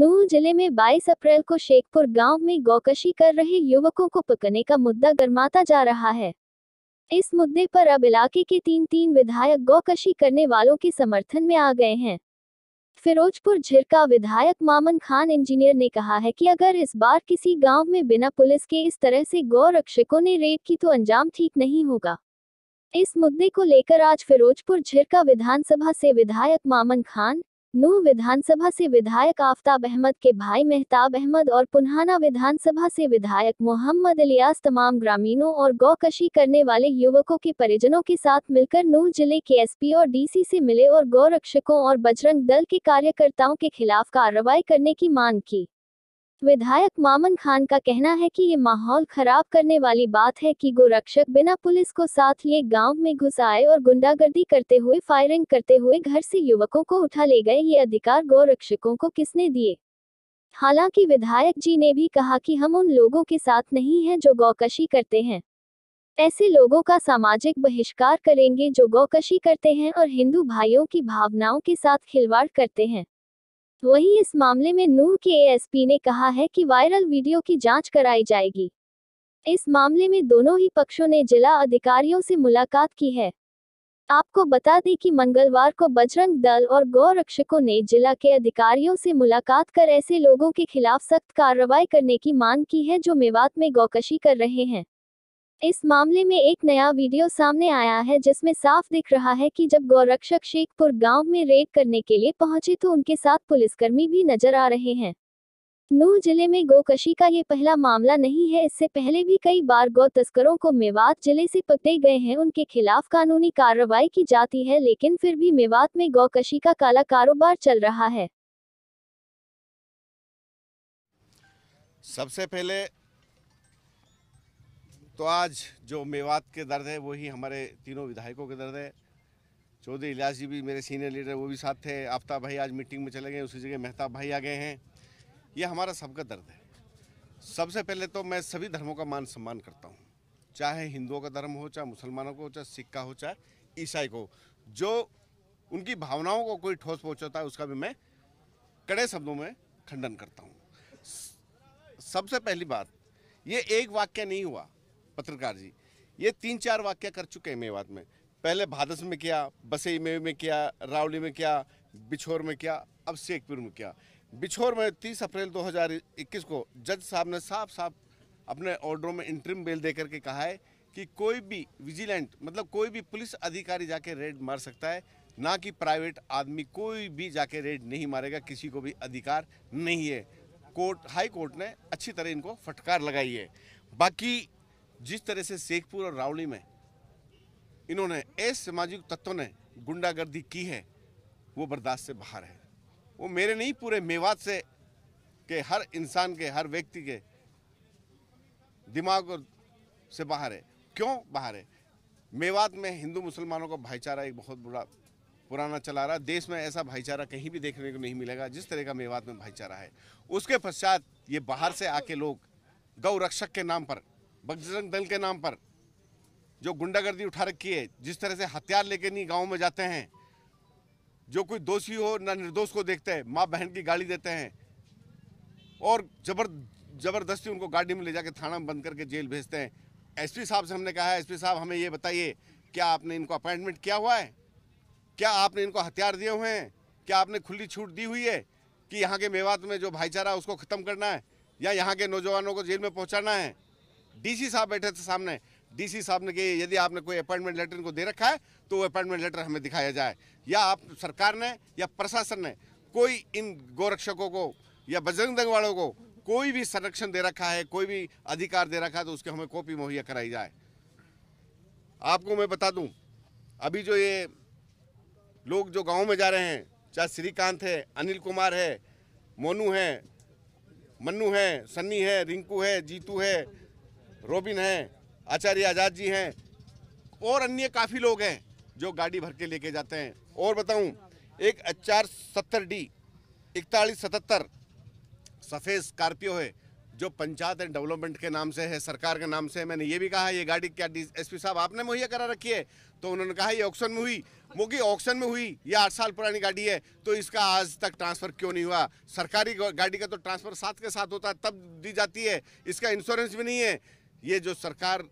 नूह जिले में 22 अप्रैल को शेखपुर गांव में गौकशी कर रहे युवकों को पकड़ने का मुद्दा गर्माता जा रहा है इस मुद्दे पर अब इलाके के तीन तीन विधायक गौकशी करने वालों के समर्थन में आ गए हैं फिरोजपुर झिरका विधायक मामन खान इंजीनियर ने कहा है कि अगर इस बार किसी गांव में बिना पुलिस के इस तरह से गौरक्षकों ने रेड की तो अंजाम ठीक नहीं होगा इस मुद्दे को लेकर आज फिरोजपुर झिरका विधानसभा से विधायक मामन खान नूह विधानसभा से विधायक आफ्ताब अहमद के भाई मेहताब अहमद और पुनहाना विधानसभा से विधायक मोहम्मद अलियास तमाम ग्रामीणों और गौकशी करने वाले युवकों के परिजनों के साथ मिलकर नूह जिले के एसपी और डीसी से मिले और गौरक्षकों और बजरंग दल के कार्यकर्ताओं के खिलाफ कार्रवाई करने की मांग की विधायक मामन खान का कहना है कि ये माहौल खराब करने वाली बात है कि गोरक्षक बिना पुलिस को साथ लिए गांव में घुस आए और गुंडागर्दी करते हुए फायरिंग करते हुए घर से युवकों को उठा ले गए ये अधिकार गोरक्षकों को किसने दिए हालांकि विधायक जी ने भी कहा कि हम उन लोगों के साथ नहीं हैं जो गौकशी करते हैं ऐसे लोगों का सामाजिक बहिष्कार करेंगे जो गौकशी करते हैं और हिंदू भाइयों की भावनाओं के साथ खिलवाड़ करते हैं वहीं इस मामले में नूह के एएसपी ने कहा है कि वायरल वीडियो की जांच कराई जाएगी इस मामले में दोनों ही पक्षों ने जिला अधिकारियों से मुलाकात की है आपको बता दें कि मंगलवार को बजरंग दल और गौरक्षकों ने जिला के अधिकारियों से मुलाकात कर ऐसे लोगों के खिलाफ सख्त कार्रवाई करने की मांग की है जो मेवात में गौकशी कर रहे हैं इस मामले में एक नया वीडियो सामने आया है जिसमें साफ दिख रहा है कि जब गौरक्षक शेखपुर गांव में रेड करने के लिए पहुंचे तो उनके साथ पुलिसकर्मी भी नजर आ रहे हैं नूह जिले में गोकशी का ये पहला मामला नहीं है इससे पहले भी कई बार गौ तस्करों को मेवात जिले से पकड़े गए हैं उनके खिलाफ कानूनी कार्रवाई की जाती है लेकिन फिर भी मेवात में गौकशी का काला कारोबार चल रहा है सबसे पहले तो आज जो मेवात के दर्द है वही हमारे तीनों विधायकों के दर्द है चौधरी इलास जी भी मेरे सीनियर लीडर वो भी साथ थे आफ्ताब भाई आज मीटिंग में चले गए उसी जगह मेहताब भाई आ गए हैं ये हमारा सबका दर्द है सबसे पहले तो मैं सभी धर्मों का मान सम्मान करता हूँ चाहे हिंदुओं का धर्म हो चाहे मुसलमानों को चाहे सिख का हो चाहे ईसाई को जो उनकी भावनाओं को कोई ठोस पहुँचाता है उसका भी मैं कड़े शब्दों में खंडन करता हूँ सबसे पहली बात ये एक वाक्य नहीं हुआ पत्रकार जी ये तीन चार वाक्य कर चुके हैं मेवात में पहले भादस में किया बसई में, में किया रावली में किया बिछोर में किया अब शेखपुर में किया बिछोर में 30 अप्रैल 2021 को जज साहब ने साफ साफ अपने ऑर्डरों में इंट्रीम बेल दे करके कहा है कि कोई भी विजिलेंट मतलब कोई भी पुलिस अधिकारी जाके रेड मार सकता है ना कि प्राइवेट आदमी कोई भी जाके रेड नहीं मारेगा किसी को भी अधिकार नहीं है कोर्ट हाई कोर्ट ने अच्छी तरह इनको फटकार लगाई है बाकी जिस तरह से शेखपुर और रावली में इन्होंने ऐसे सामाजिक तत्वों ने गुंडागर्दी की है वो बर्दाश्त से बाहर है वो मेरे नहीं पूरे मेवात से के हर इंसान के हर व्यक्ति के दिमाग से बाहर है क्यों बाहर है मेवात में हिंदू मुसलमानों का भाईचारा एक बहुत बुरा पुराना चला रहा देश में ऐसा भाईचारा कहीं भी देखने को नहीं मिलेगा जिस तरह का मेवात में भाईचारा है उसके पश्चात ये बाहर से आके लोग गौरक्षक के नाम पर बजरंग दल के नाम पर जो गुंडागर्दी उठा रखी है जिस तरह से हथियार लेके नहीं गाँव में जाते हैं जो कोई दोषी हो ना निर्दोष को देखते हैं माँ बहन की गाली देते हैं और जबर जबरदस्ती उनको गाड़ी में ले जाके थाना में बंद करके जेल भेजते हैं एसपी साहब से हमने कहा है एसपी साहब हमें ये बताइए क्या आपने इनको अपॉइंटमेंट किया हुआ है क्या आपने इनको हथियार दिए हुए हैं क्या आपने खुली छूट दी हुई है कि यहाँ के मेवात में जो भाईचारा उसको ख़त्म करना है या यहाँ के नौजवानों को जेल में पहुँचाना है डीसी साहब बैठे थे सामने डीसी साहब ने कि यदि आपने कोई अपॉइंटमेंट लेटर इनको दे रखा है तो वो अपॉइंटमेंट लेटर हमें दिखाया जाए या आप सरकार ने या प्रशासन ने कोई इन गोरक्षकों को या बजरंग दंग वालों को कोई भी संरक्षण दे रखा है कोई भी अधिकार दे रखा है तो उसकी हमें कॉपी मुहैया कराई जाए आपको मैं बता दूं अभी जो ये लोग जो गांव में जा रहे हैं चाहे श्रीकांत है अनिल कुमार है मोनू है मन्नू है सन्नी है रिंकू है जीतू है रोबिन हैं आचार्य आज़ाद जी हैं और अन्य काफ़ी लोग हैं जो गाड़ी भर के लेके जाते हैं और बताऊं एक चार सत्तर डी इकतालीस सतहत्तर सफ़ेद स्कॉर्पियो है जो पंचायत एंड डेवलपमेंट के नाम से है सरकार के नाम से है मैंने ये भी कहा ये गाड़ी क्या एसपी साहब आपने मुहैया करा रखी है तो उन्होंने कहा ये ऑक्शन में हुई मुगी ऑक्शन में हुई ये आठ साल पुरानी गाड़ी है तो इसका आज तक ट्रांसफ़र क्यों नहीं हुआ सरकारी गाड़ी का तो ट्रांसफ़र साथ के साथ होता है तब दी जाती है इसका इंश्योरेंस भी नहीं है ये जो सरकार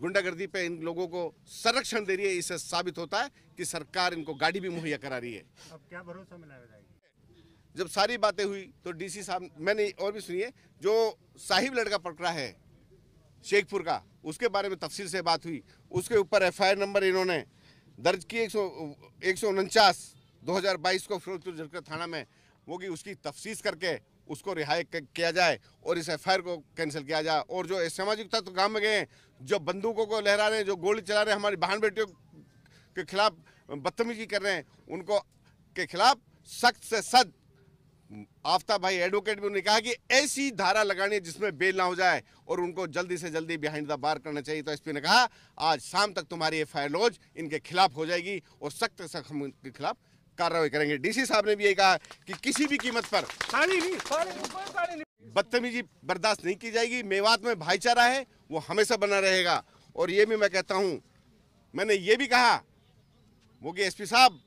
गुंडागर्दी पे इन लोगों को संरक्षण दे रही है इससे साबित होता है कि सरकार इनको गाड़ी भी मुहैया करा रही है अब क्या भरोसा मिला जब सारी बातें हुई तो डीसी साहब मैंने और भी सुनी है जो साहिब लड़का पकड़ा है शेखपुर का उसके बारे में तफसील से बात हुई उसके ऊपर एफ नंबर इन्होंने दर्ज की एक सौ एक सौ उनचास दो को फिरोजपुर तो थाना में वो कि उसकी तफसीस करके उसको रिहाई किया जाए और इस एफ को कैंसिल किया जाए और जो सामाजिक तत्व काम में गए हैं जो बंदूकों को लहरा रहे हैं जो गोली चला रहे हैं हमारी बहन बेटियों के खिलाफ बदतमीजी कर रहे हैं उनको के खिलाफ सख्त से सख्त आफ्ताब भाई एडवोकेट भी उन्होंने कहा कि ऐसी धारा लगानी है जिसमें बेल ना हो जाए और उनको जल्दी से जल्दी बिहाइंड द बार करना चाहिए तो एसपी ने कहा आज शाम तक तुम्हारी एफ लॉज इनके खिलाफ हो जाएगी और सख्त सख्त हम इनके खिलाफ कार्रवाई करेंगे डीसी साहब ने भी यही कहा कि किसी भी कीमत पर साड़ी नहीं साड़ी बदतमीजी बर्दाश्त नहीं की जाएगी मेवात में भाईचारा है वो हमेशा बना रहेगा और ये भी मैं कहता हूँ मैंने ये भी कहा वो कि एसपी साहब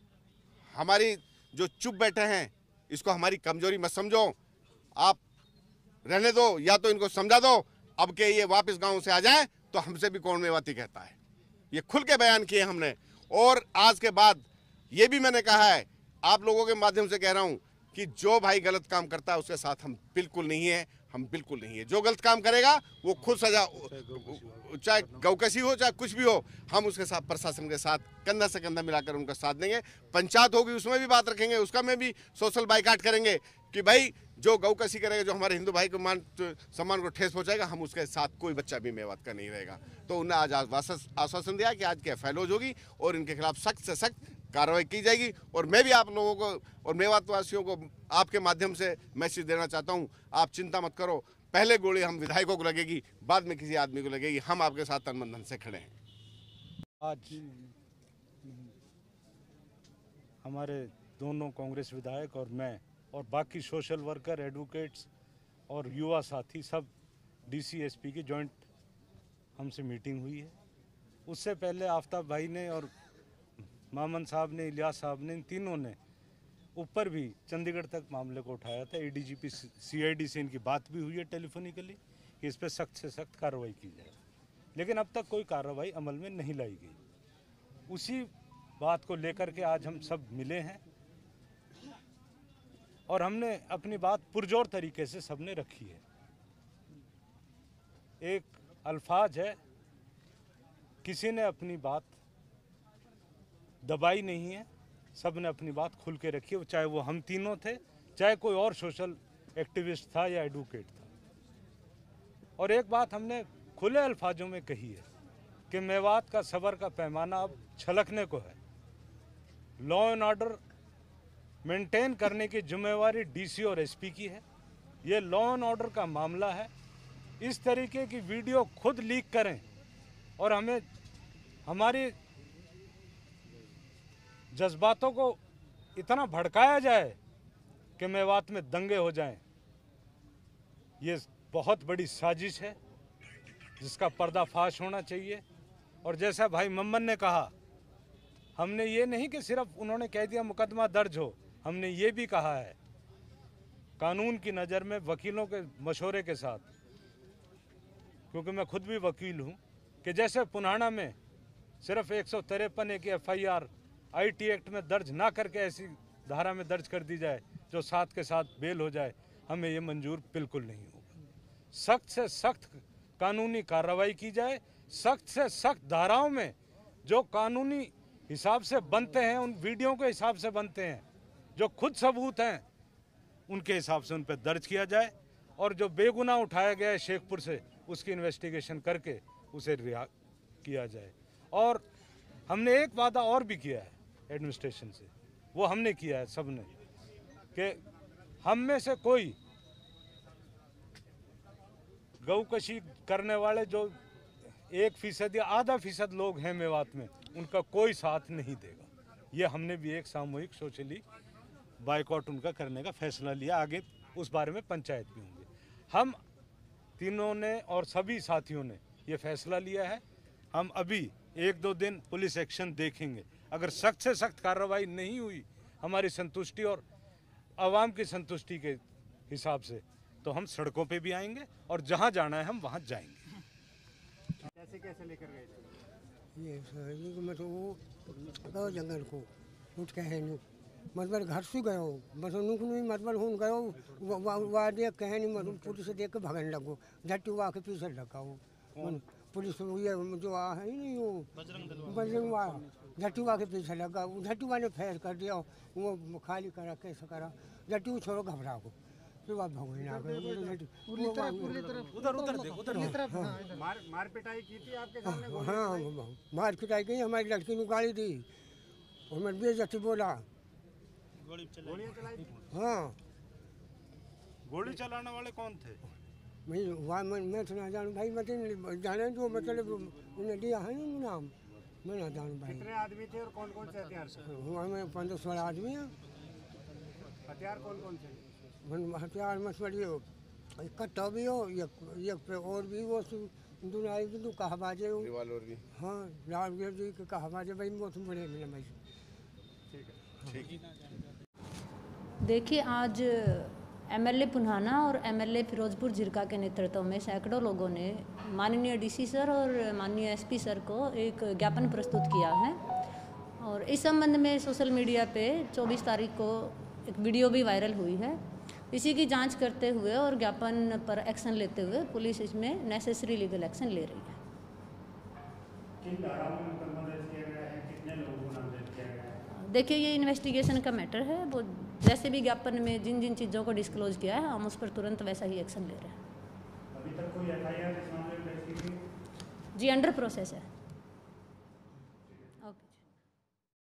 हमारी जो चुप बैठे हैं इसको हमारी कमजोरी मत समझो आप रहने दो या तो इनको समझा दो अब के ये वापस गांव से आ जाए तो हमसे भी कौन मेवाती कहता है ये खुल के बयान किए हमने और आज के बाद ये भी मैंने कहा है आप लोगों के माध्यम से कह रहा हूँ कि जो भाई गलत काम करता है उसके साथ हम बिल्कुल नहीं है हम बिल्कुल नहीं है जो गलत काम करेगा वो खुद सजा चाहे गौकशी हो चाहे कुछ भी हो हम उसके साथ प्रशासन के साथ कंधा से कंधा मिलाकर उनका साथ देंगे पंचायत होगी उसमें भी बात रखेंगे उसका में भी सोशल बाइकाट करेंगे कि भाई जो गौकशी करेगा जो हमारे हिंदू भाई को मान सम्मान को ठेस पहुंचाएगा हम उसके साथ कोई बच्चा भी मेवाद का नहीं रहेगा तो उन्हें आज आश्वासन दिया कि आज के फैलोज होगी और इनके खिलाफ सख्त से सख्त कार्रवाई की जाएगी और मैं भी आप लोगों को और मेवातवासियों को आपके माध्यम से मैसेज देना चाहता हूँ आप चिंता मत करो पहले गोली हम विधायकों को लगेगी बाद में किसी आदमी को लगेगी हम आपके साथ तन बंधन से खड़े हैं आज हमारे दोनों कांग्रेस विधायक और मैं और बाकी सोशल वर्कर एडवोकेट्स और युवा साथी सब डीसीएसपी की जॉइंट हमसे मीटिंग हुई है उससे पहले आफ्ताब भाई ने और मामन साहब ने इलियास साहब ने इन तीनों ने ऊपर भी चंडीगढ़ तक मामले को उठाया था एडीजीपी सीआईडी से इनकी बात भी हुई है टेलीफोनिकली कि इस पर सख्त से सख्त कार्रवाई की जाए लेकिन अब तक कोई कार्रवाई अमल में नहीं लाई गई उसी बात को लेकर के आज हम सब मिले हैं और हमने अपनी बात पुरजोर तरीके से सबने रखी है एक अल्फाज है किसी ने अपनी बात दबाई नहीं है सब ने अपनी बात खुल के रखी है चाहे वो हम तीनों थे चाहे कोई और सोशल एक्टिविस्ट था या एडवोकेट था और एक बात हमने खुले अल्फाजों में कही है कि मेवात का सबर का पैमाना अब छलकने को है लॉ एंड ऑर्डर मेंटेन करने की जिम्मेवारी डीसी और एसपी की है ये लॉ एंड ऑर्डर का मामला है इस तरीके की वीडियो खुद लीक करें और हमें हमारी जज्बातों को इतना भड़काया जाए कि मेवात में दंगे हो जाएं, ये बहुत बड़ी साजिश है जिसका पर्दाफाश होना चाहिए और जैसा भाई मम्मन ने कहा हमने ये नहीं कि सिर्फ उन्होंने कह दिया मुकदमा दर्ज हो हमने ये भी कहा है कानून की नज़र में वकीलों के मशोरे के साथ क्योंकि मैं खुद भी वकील हूँ कि जैसे पुनाना में सिर्फ एक सौ तिरपन एक F I R IT act में दर्ज ना करके ऐसी धारा में दर्ज कर दी जाए जो साथ के साथ बेल हो जाए हमें ये मंजूर बिल्कुल नहीं होगा सख्त से सख्त कानूनी कार्रवाई की जाए सख्त से सख्त धाराओं में जो कानूनी हिसाब से बनते हैं उन वीडियो के हिसाब से बनते हैं जो खुद सबूत हैं उनके हिसाब से उन पर दर्ज किया जाए और जो बेगुनाह उठाया गया है शेखपुर से उसकी इन्वेस्टिगेशन करके उसे रिहा किया जाए और हमने एक वादा और भी किया है एडमिनिस्ट्रेशन से वो हमने किया है सब ने कि हम में से कोई गौकशी करने वाले जो एक फीसद या आधा फीसद लोग हैं मेवात में उनका कोई साथ नहीं देगा ये हमने भी एक सामूहिक सोशली बाइकआउट उनका करने का फैसला लिया आगे उस बारे में पंचायत भी होंगे हम तीनों ने और सभी साथियों ने ये फैसला लिया है हम अभी एक दो दिन पुलिस एक्शन देखेंगे अगर सख्त से सख्त कार्रवाई नहीं हुई हमारी संतुष्टि और आवाम की संतुष्टि के हिसाब से तो हम सड़कों पे भी आएंगे और जहाँ जाना है हम वहाँ जाएंगे कैसे लेकर गए ये मतलब वो जंगल को उठ के है मतलब घर से गयो मतलब नुक नहीं मतलब हूँ गए वह देख के नहीं मतलब पुलिस से देख के भगन लगो झट्टी वाह के पीछे लगाओ पुलिस ये जो आ है नहीं वो बजरंग वाह झटुआ के पीछे लग गया झटुआ ने फेर कर दिया वो खाली करा कैसे करा झटू छोड़ो घबरा को फिर वापस भगोने आ गए उधर उधर देखो उधर हाँ। हाँ, मार मार पिटाई की थी आपके सामने हाँ, हाँ मार पिटाई की हमारी लड़की ने गाली दी और मैं बेजती बोला हाँ गोली चलाने वाले कौन थे मैं मैं तो ना जानू भाई मतलब जाने जो मतलब उन्हें दिया है ना नाम मैं ना जानू भाई कितने आदमी थे और कौन कौन से हथियार हुआ हाँ, हाँ, में पंद्रह सोलह आदमी हैं हथियार कौन कौन से हथियार मत समझिए कट्टा भी हो एक एक पे और भी वो दोनों आई दो तो कहबाजे हो और भी हाँ रामदेव जी के कहबाजे भाई वो तुम बड़े मिले भाई ठीक है ठीक देखिए आज एमएलए पुनाना और एमएलए फिरोजपुर जिरका के नेतृत्व में सैकड़ों लोगों ने माननीय डीसी सर और माननीय एसपी सर को एक ज्ञापन प्रस्तुत किया है और इस संबंध में सोशल मीडिया पे 24 तारीख को एक वीडियो भी वायरल हुई है इसी की जांच करते हुए और ज्ञापन पर एक्शन लेते हुए पुलिस इसमें नेसेसरी लीगल एक्शन ले रही है देखिए ये इन्वेस्टिगेशन का मैटर है वो जैसे भी ज्ञापन में जिन जिन चीज़ों को डिस्क्लोज किया है हम उस पर तुरंत वैसा ही एक्शन ले रहे हैं अभी तक कोई जी अंडर प्रोसेस है